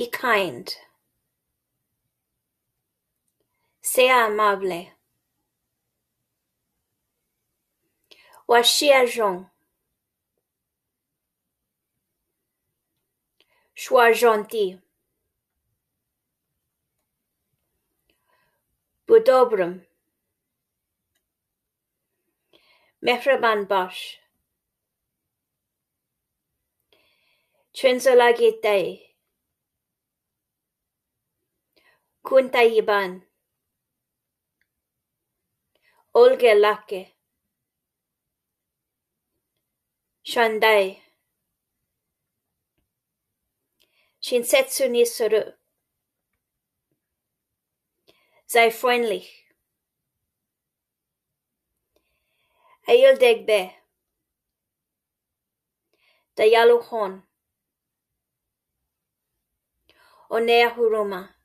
Be kind. Sea amable. Washiajon. Schwajonti. Budobrum. Mehraban Bosch. Trinsolagite. كن طيبا. Olga Lapke. Shandai. Shinsetsu ni suru. Sei freundlich. Ayil Degbe. Dayaluhon. Onea Huruma.